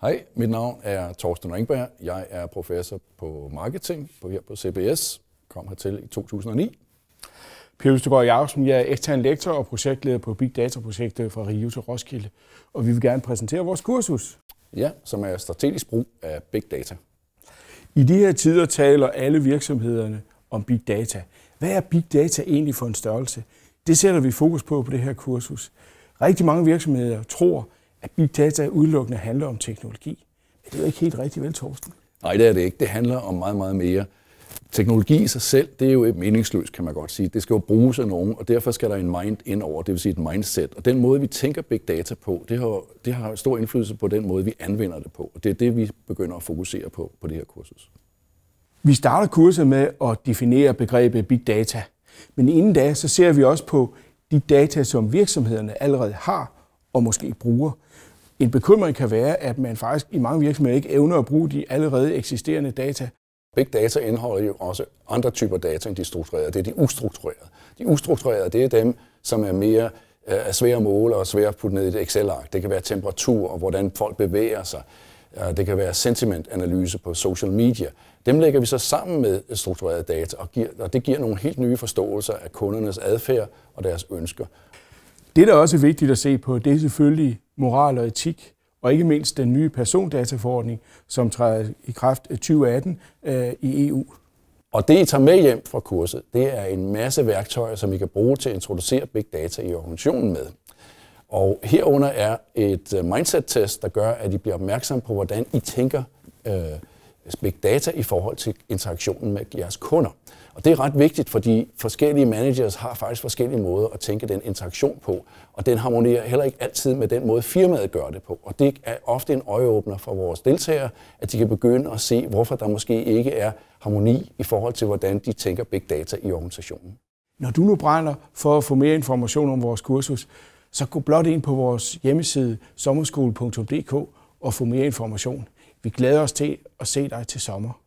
Hej, mit navn er Torsten Ringberg. Jeg er professor på marketing på, her på CBS. Kom hertil i 2009. Per Østergaard Jacobsen, jeg er ekstern lektor og projektleder på Big Data-projektet fra Rio til Roskilde. Og vi vil gerne præsentere vores kursus. Ja, som er strategisk brug af Big Data. I de her tider taler alle virksomhederne om Big Data. Hvad er Big Data egentlig for en størrelse? Det sætter vi fokus på på det her kursus. Rigtig mange virksomheder tror, at big data udelukkende handler om teknologi. Men det er jo ikke helt rigtigt, vel Torsten? Nej, det er det ikke. Det handler om meget, meget mere. Teknologi i sig selv, det er jo et meningsløst, kan man godt sige. Det skal jo bruges af nogen, og derfor skal der en mind ind over, det vil sige et mindset. Og den måde, vi tænker big data på, det har, det har stor indflydelse på den måde, vi anvender det på. Og det er det, vi begynder at fokusere på på det her kursus. Vi starter kurset med at definere begrebet big data. Men inden da, så ser vi også på de data, som virksomhederne allerede har, og måske bruger. En bekymring kan være, at man faktisk i mange virksomheder ikke evner at bruge de allerede eksisterende data. Big data indeholder jo også andre typer data end de strukturerede. Det er de ustrukturerede. De ustrukturerede, det er dem, som er mere øh, er svære at måle og svære at putte ned i et Excel-ark. Det kan være temperatur og hvordan folk bevæger sig. Øh, det kan være sentimentanalyse på social media. Dem lægger vi så sammen med strukturerede data, og, giver, og det giver nogle helt nye forståelser af kundernes adfærd og deres ønsker. Det, der også er vigtigt at se på, det er selvfølgelig moral og etik, og ikke mindst den nye persondataforordning, som træder i kraft 2018 øh, i EU. Og det, I tager med hjem fra kurset, det er en masse værktøjer, som I kan bruge til at introducere big data i organisationen med. Og herunder er et mindset-test, der gør, at I bliver opmærksom på, hvordan I tænker øh, big data i forhold til interaktionen med jeres kunder. Og det er ret vigtigt, fordi forskellige managers har faktisk forskellige måder at tænke den interaktion på, og den harmonerer heller ikke altid med den måde, firmaet gør det på. Og det er ofte en øjeåbner for vores deltagere, at de kan begynde at se, hvorfor der måske ikke er harmoni i forhold til, hvordan de tænker big data i organisationen. Når du nu brænder for at få mere information om vores kursus, så gå blot ind på vores hjemmeside sommerskole.dk og få mere information. Vi glæder os til at se dig til sommer.